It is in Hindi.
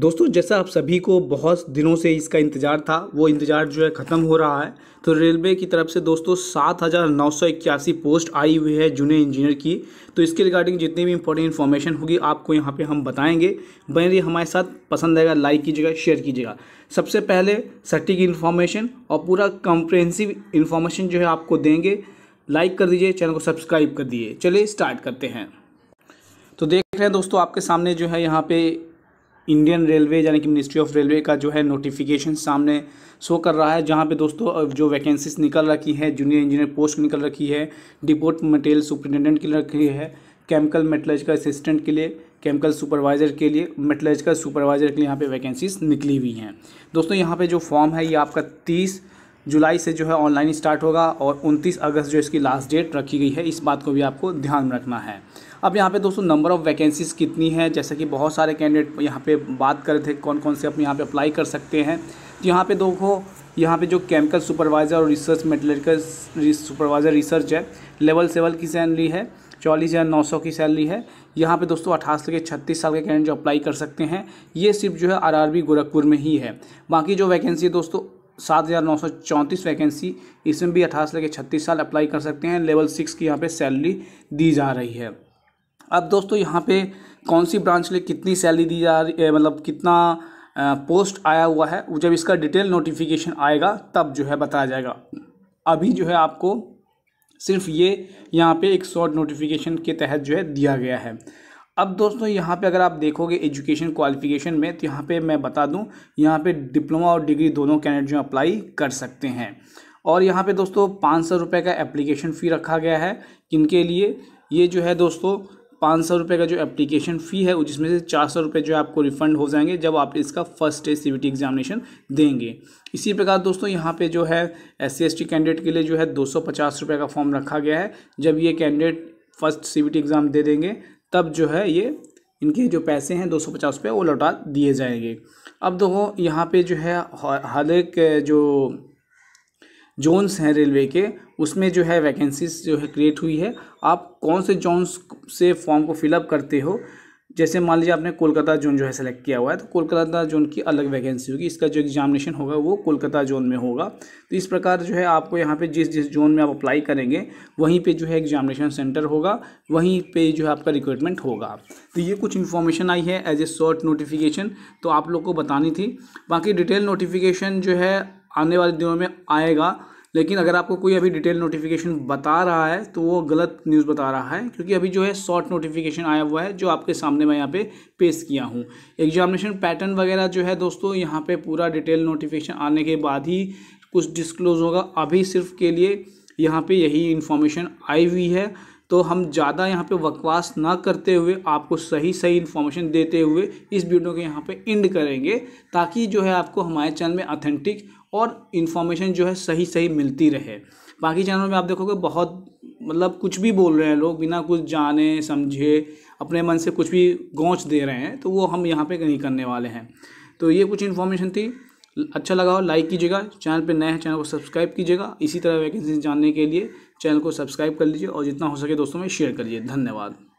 दोस्तों जैसा आप सभी को बहुत दिनों से इसका इंतज़ार था वो इंतज़ार जो है ख़त्म हो रहा है तो रेलवे की तरफ से दोस्तों सात हज़ार नौ सौ इक्यासी पोस्ट आई हुई है जूनियर इंजीनियर की तो इसके रिगार्डिंग जितनी भी इंपॉर्टेंट इन्फॉर्मेशन होगी आपको यहाँ पे हम बताएंगे बने रही हमारे साथ पसंद आएगा लाइक कीजिएगा शेयर कीजिएगा सबसे पहले सटीक इन्फॉर्मेशन और पूरा कॉम्प्रहेंसिव इन्फॉर्मेशन जो है आपको देंगे लाइक कर दीजिए चैनल को सब्सक्राइब कर दीजिए चलिए स्टार्ट करते हैं तो देख रहे हैं दोस्तों आपके सामने जो है यहाँ पे इंडियन रेलवे यानी कि मिनिस्ट्री ऑफ रेलवे का जो है नोटिफिकेशन सामने शो कर रहा है जहाँ पे दोस्तों जो वैकेंसीज निकल रखी है जूनियर इंजीनियर पोस्ट निकल रखी है डिपोर्ट मटेरियल के की रखी है केमिकल मेटलर्जिकल असिस्टेंट के लिए केमिकल सुपरवाइज़र के लिए मेटलर्जिकल सुपरवाइज़र के लिए यहाँ पर वैकेंसीज निकली हुई हैं दोस्तों यहाँ पर जो फॉर्म है ये आपका तीस जुलाई से जो है ऑनलाइन स्टार्ट होगा और 29 अगस्त जो इसकी लास्ट डेट रखी गई है इस बात को भी आपको ध्यान में रखना है अब यहाँ पे दोस्तों नंबर ऑफ़ वैकेंसीज़ कितनी है जैसे कि बहुत सारे कैंडिडेट यहाँ पे बात कर रहे थे कौन कौन से अपने यहाँ पे अप्लाई कर सकते हैं तो यहाँ पे देखो यहाँ पे जो केमिकल सुपरवाइज़र और रिसर्च मेटलर्जिकल सुपरवाइज़र रिसर्च है लेवल सेवल की सैलरी है चौलीस हज़ार नौ सौ की सैलरी है यहाँ पे दोस्तों अठारह से के छत्तीस साल के कैंडिडेट जो अप्लाई कर सकते हैं ये सिर्फ जो है आरआरबी गोरखपुर में ही है बाकी जो वैकेंसी है दोस्तों सात हज़ार नौ सौ चौंतीस वैकेंसी इसमें भी अठारह से लेकर छत्तीस साल अप्लाई कर सकते हैं लेवल सिक्स की यहाँ पे सैलरी दी जा रही है अब दोस्तों यहाँ पे कौन सी ब्रांच के लिए कितनी सैलरी दी जा रही है मतलब कितना पोस्ट आया हुआ है जब इसका डिटेल नोटिफिकेशन आएगा तब जो है बताया जाएगा अभी जो है आपको सिर्फ ये यहाँ पे एक शॉर्ट नोटिफिकेशन के तहत जो है दिया गया है अब दोस्तों यहाँ पे अगर आप देखोगे एजुकेशन क्वालिफिकेशन में तो यहाँ पे मैं बता दूँ यहाँ पे डिप्लोमा और डिग्री दोनों कैंडिडेट जो अप्लाई कर सकते हैं और यहाँ पे दोस्तों पाँच सौ रुपये का एप्लीकेशन फ़ी रखा गया है के लिए ये जो है दोस्तों पाँच सौ रुपये का जो एप्लीकेशन फ़ी है जिसमें से चार सौ रुपये जो है आपको रिफ़ंड हो जाएंगे जब आप इसका फर्स्ट डे सी एग्जामिनेशन देंगे इसी प्रकार दोस्तों यहाँ पे जो है एस सी कैंडिडेट के लिए जो है दो सौ पचास रुपये का फॉर्म रखा गया है जब ये कैंडिडेट फर्स्ट सी एग्ज़ाम दे देंगे तब जो है ये इनके जो पैसे हैं दो सौ पचास रुपये वो लौटा दिए जाएंगे अब देखो यहाँ पे जो है हर एक जो जोन्स हैं रेलवे के उसमें जो है वैकेंसीज जो है क्रिएट हुई है आप कौन से जोन्स से फॉर्म को फिलअप करते हो जैसे मान लीजिए आपने कोलकाता जोन जो है सेलेक्ट किया हुआ है तो कोलकाता जोन की अलग वैकेंसी होगी इसका जो एग्जामिनेशन होगा वो कोलकाता जोन में होगा तो इस प्रकार जो है आपको यहाँ पे जिस जिस जोन में आप अप्लाई करेंगे वहीं पे जो है एग्जामिनेशन सेंटर होगा वहीं पे जो है आपका रिक्रूटमेंट होगा तो ये कुछ इन्फॉर्मेशन आई है एज ए शॉर्ट नोटिफिकेशन तो आप लोग को बतानी थी बाकी डिटेल नोटिफिकेशन जो है आने वाले दिनों में आएगा लेकिन अगर आपको कोई अभी डिटेल नोटिफिकेशन बता रहा है तो वो गलत न्यूज़ बता रहा है क्योंकि अभी जो है शॉर्ट नोटिफिकेशन आया हुआ है जो आपके सामने मैं यहाँ पे पेश किया हूँ एग्जामिनेशन पैटर्न वगैरह जो है दोस्तों यहाँ पे पूरा डिटेल नोटिफिकेशन आने के बाद ही कुछ डिस्क्लोज होगा अभी सिर्फ के लिए यहाँ पर यही इन्फॉर्मेशन आई हुई है तो हम ज़्यादा यहाँ पे बकवास ना करते हुए आपको सही सही इन्फॉर्मेशन देते हुए इस वीडियो को यहाँ पे एंड करेंगे ताकि जो है आपको हमारे चैनल में अथेंटिक और इन्फॉर्मेशन जो है सही सही मिलती रहे बाकी चैनल में आप देखोगे बहुत मतलब कुछ भी बोल रहे हैं लोग बिना कुछ जाने समझे अपने मन से कुछ भी गौच दे रहे हैं तो वो हम यहाँ पर नहीं करने वाले हैं तो ये कुछ इन्फॉर्मेशन थी अच्छा लगा हो लाइक कीजिएगा चैनल पे नए हैं चैनल को सब्सक्राइब कीजिएगा इसी तरह वैकेंसी जानने के लिए चैनल को सब्सक्राइब कर लीजिए और जितना हो सके दोस्तों में शेयर करिए धन्यवाद